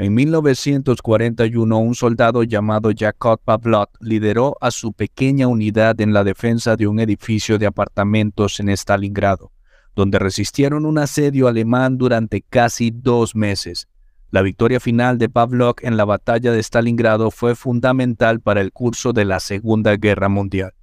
En 1941, un soldado llamado Jacob Pavlov lideró a su pequeña unidad en la defensa de un edificio de apartamentos en Stalingrado, donde resistieron un asedio alemán durante casi dos meses. La victoria final de Pavlov en la batalla de Stalingrado fue fundamental para el curso de la Segunda Guerra Mundial.